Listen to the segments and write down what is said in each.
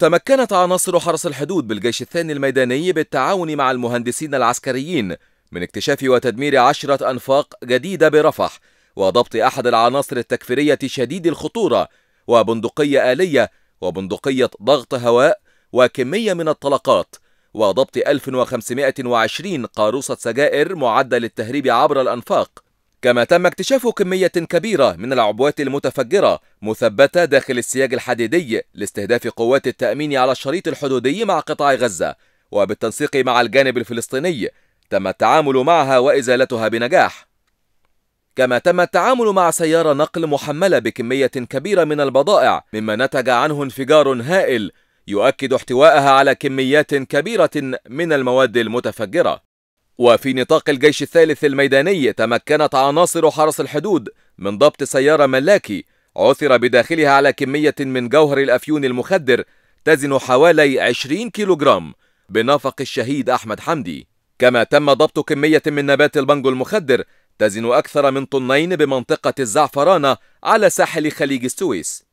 تمكنت عناصر حرس الحدود بالجيش الثاني الميداني بالتعاون مع المهندسين العسكريين من اكتشاف وتدمير عشرة أنفاق جديدة برفح وضبط أحد العناصر التكفيرية شديد الخطورة وبندقية آلية وبندقية ضغط هواء وكمية من الطلقات وضبط 1520 قاروصة سجائر معدة للتهريب عبر الأنفاق كما تم اكتشاف كمية كبيرة من العبوات المتفجرة مثبتة داخل السياج الحديدي لاستهداف قوات التأمين على الشريط الحدودي مع قطاع غزة وبالتنسيق مع الجانب الفلسطيني تم التعامل معها وإزالتها بنجاح كما تم التعامل مع سيارة نقل محملة بكمية كبيرة من البضائع مما نتج عنه انفجار هائل يؤكد احتوائها على كميات كبيرة من المواد المتفجرة وفي نطاق الجيش الثالث الميداني تمكنت عناصر حرس الحدود من ضبط سيارة ملاكي عثر بداخلها على كمية من جوهر الأفيون المخدر تزن حوالي 20 كيلوغرام بنفق الشهيد أحمد حمدي كما تم ضبط كمية من نبات البنجو المخدر تزن أكثر من طنين بمنطقة الزعفرانة على ساحل خليج السويس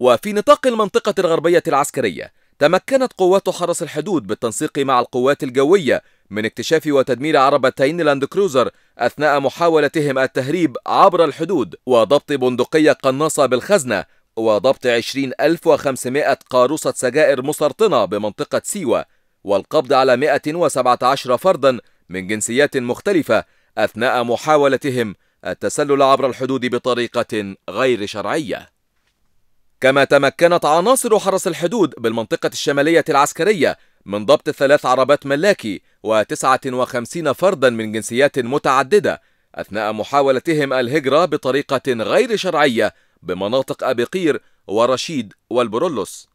وفي نطاق المنطقة الغربية العسكرية تمكنت قوات حرس الحدود بالتنسيق مع القوات الجوية من اكتشاف وتدمير عربتين لاند كروزر أثناء محاولتهم التهريب عبر الحدود وضبط بندقية قناصة بالخزنة وضبط 20500 قاروصة سجائر مسرطنة بمنطقة سيوة والقبض على 117 فردا من جنسيات مختلفة أثناء محاولتهم التسلل عبر الحدود بطريقة غير شرعية كما تمكنت عناصر حرس الحدود بالمنطقة الشمالية العسكرية من ضبط ثلاث عربات ملاكي وتسعة وخمسين فردا من جنسيات متعددة أثناء محاولتهم الهجرة بطريقة غير شرعية بمناطق قير ورشيد والبرولوس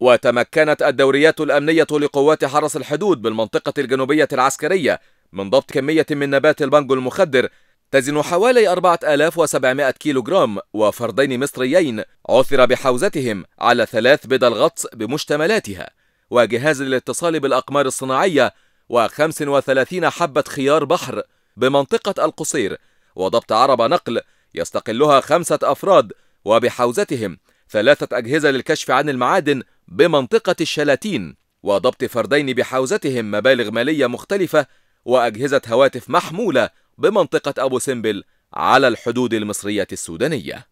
وتمكنت الدوريات الأمنية لقوات حرس الحدود بالمنطقة الجنوبية العسكرية من ضبط كمية من نبات البانجو المخدر تزن حوالي 4700 كيلوغرام وفردين مصريين عثر بحوزتهم على ثلاث بدل غطس بمشتملاتها وجهاز للاتصال بالأقمار الصناعية و35 حبة خيار بحر بمنطقة القصير وضبط عربة نقل يستقلها خمسة أفراد وبحوزتهم ثلاثة أجهزة للكشف عن المعادن بمنطقة الشلاتين وضبط فردين بحوزتهم مبالغ مالية مختلفة وأجهزة هواتف محمولة بمنطقة أبو سمبل على الحدود المصرية السودانية